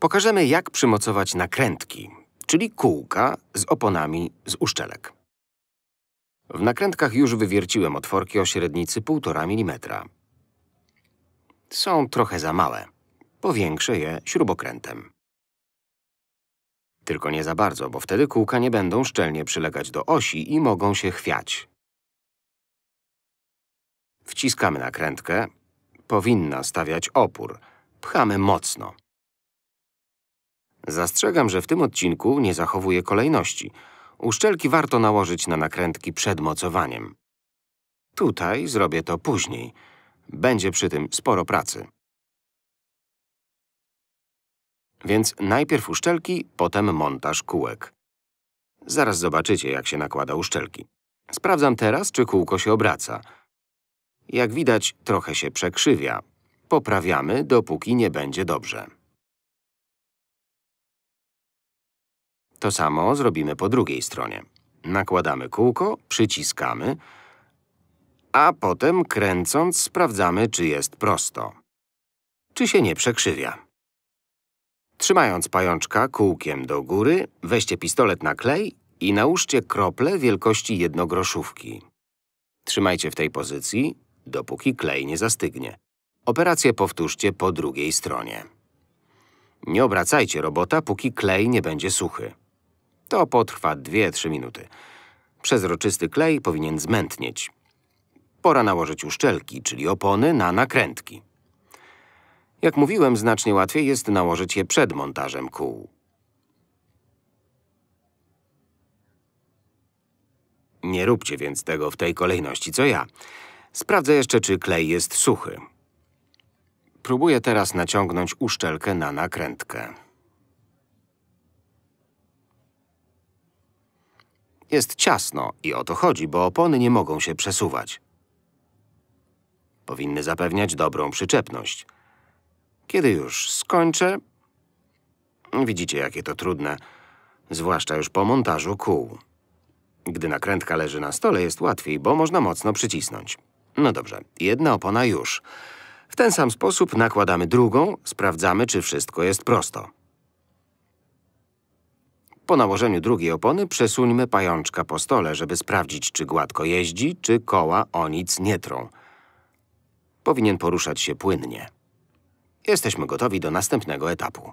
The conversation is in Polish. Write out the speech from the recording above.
Pokażemy, jak przymocować nakrętki, czyli kółka z oponami z uszczelek. W nakrętkach już wywierciłem otworki o średnicy 1,5 mm. Są trochę za małe. Powiększę je śrubokrętem. Tylko nie za bardzo, bo wtedy kółka nie będą szczelnie przylegać do osi i mogą się chwiać. Wciskamy nakrętkę. Powinna stawiać opór. Pchamy mocno. Zastrzegam, że w tym odcinku nie zachowuję kolejności. Uszczelki warto nałożyć na nakrętki przed mocowaniem. Tutaj zrobię to później. Będzie przy tym sporo pracy. Więc najpierw uszczelki, potem montaż kółek. Zaraz zobaczycie, jak się nakłada uszczelki. Sprawdzam teraz, czy kółko się obraca. Jak widać, trochę się przekrzywia. Poprawiamy, dopóki nie będzie dobrze. To samo zrobimy po drugiej stronie. Nakładamy kółko, przyciskamy, a potem kręcąc sprawdzamy, czy jest prosto. Czy się nie przekrzywia. Trzymając pajączka kółkiem do góry, weźcie pistolet na klej i nałóżcie krople wielkości jednogroszówki. Trzymajcie w tej pozycji, dopóki klej nie zastygnie. Operację powtórzcie po drugiej stronie. Nie obracajcie robota, póki klej nie będzie suchy. To potrwa 2-3 minuty. Przezroczysty klej powinien zmętnieć. Pora nałożyć uszczelki, czyli opony, na nakrętki. Jak mówiłem, znacznie łatwiej jest nałożyć je przed montażem kół. Nie róbcie więc tego w tej kolejności, co ja. Sprawdzę jeszcze, czy klej jest suchy. Próbuję teraz naciągnąć uszczelkę na nakrętkę. Jest ciasno i o to chodzi, bo opony nie mogą się przesuwać. Powinny zapewniać dobrą przyczepność. Kiedy już skończę... Widzicie, jakie to trudne, zwłaszcza już po montażu kół. Gdy nakrętka leży na stole, jest łatwiej, bo można mocno przycisnąć. No dobrze, jedna opona już. W ten sam sposób nakładamy drugą, sprawdzamy, czy wszystko jest prosto. Po nałożeniu drugiej opony przesuńmy pajączka po stole, żeby sprawdzić, czy gładko jeździ, czy koła o nic nie trą. Powinien poruszać się płynnie. Jesteśmy gotowi do następnego etapu.